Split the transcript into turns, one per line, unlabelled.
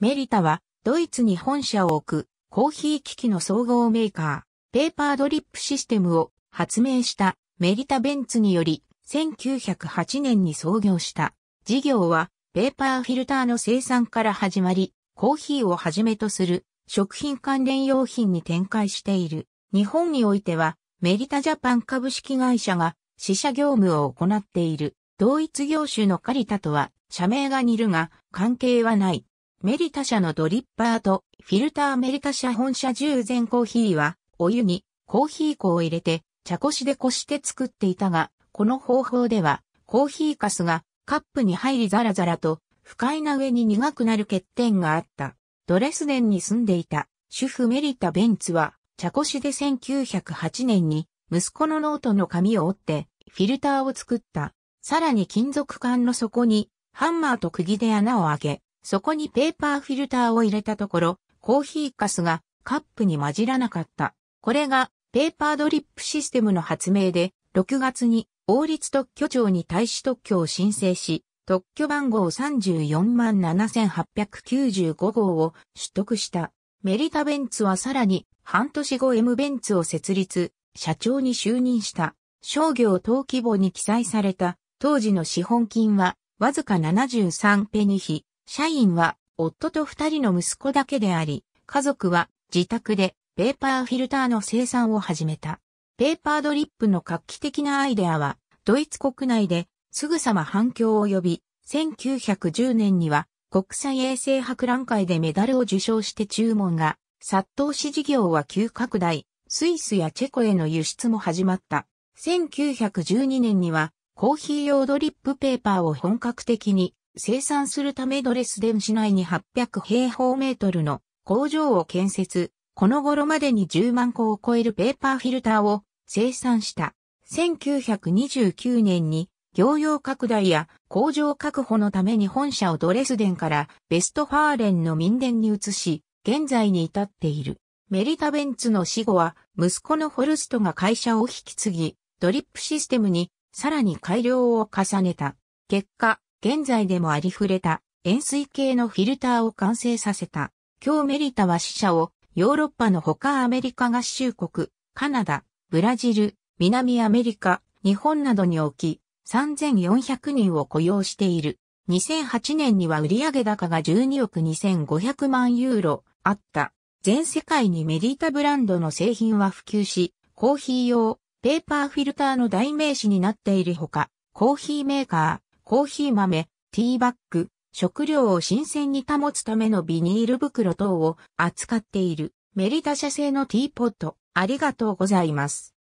メリタは、ドイツに本社を置く、コーヒー機器の総合メーカー、ペーパードリップシステムを発明したメリタベンツにより、1908年に創業した。事業は、ペーパーフィルターの生産から始まり、コーヒーをはじめとする食品関連用品に展開している。日本においては、メリタジャパン株式会社が支社業務を行っている。同一業種のカリタとは社名が似るが関係はない。メリタ社のドリッパーとフィルターメリタ社本社従前コーヒーは、お湯にコーヒー粉を入れて、茶こしでこして作っていたが、この方法では、コーヒーカスがカップに入りザラザラと、不快な上に苦くなる欠点があった。ドレスデンに住んでいた主婦メリタ・ベンツは、茶こしで1908年に息子のノートの紙を折ってフィルターを作った。さらに金属管の底にハンマーと釘で穴を開け、そこにペーパーフィルターを入れたところ、コーヒーカスがカップに混じらなかった。これがペーパードリップシステムの発明で、6月に王立特許庁に対し特許を申請し、特許番号34万7895号を取得した。メリタ・ベンツはさらに半年後 M ベンツを設立、社長に就任した。商業登記簿に記載された当時の資本金はわずか73ペニヒ、社員は夫と二人の息子だけであり、家族は自宅でペーパーフィルターの生産を始めた。ペーパードリップの画期的なアイデアは、ドイツ国内ですぐさま反響を呼び、1910年には国際衛星博覧会でメダルを受賞して注文が殺到し事業は急拡大、スイスやチェコへの輸出も始まった。1912年にはコーヒー用ドリップペーパーを本格的に生産するためドレスデン市内に800平方メートルの工場を建設、この頃までに10万個を超えるペーパーフィルターを生産した。1929年に業用拡大や工場確保のために本社をドレスデンからベストファーレンの民伝に移し、現在に至っている。メリタ・ベンツの死後は、息子のホルストが会社を引き継ぎ、ドリップシステムにさらに改良を重ねた。結果、現在でもありふれた塩水系のフィルターを完成させた。今日メリタは死者をヨーロッパのほかアメリカ合衆国、カナダ、ブラジル、南アメリカ、日本などに置き、3400人を雇用している。2008年には売上高が12億2500万ユーロあった。全世界にメリータブランドの製品は普及し、コーヒー用、ペーパーフィルターの代名詞になっているほか、コーヒーメーカー、コーヒー豆、ティーバッグ、食料を新鮮に保つためのビニール袋等を扱っているメリタ社製のティーポット、ありがとうございます。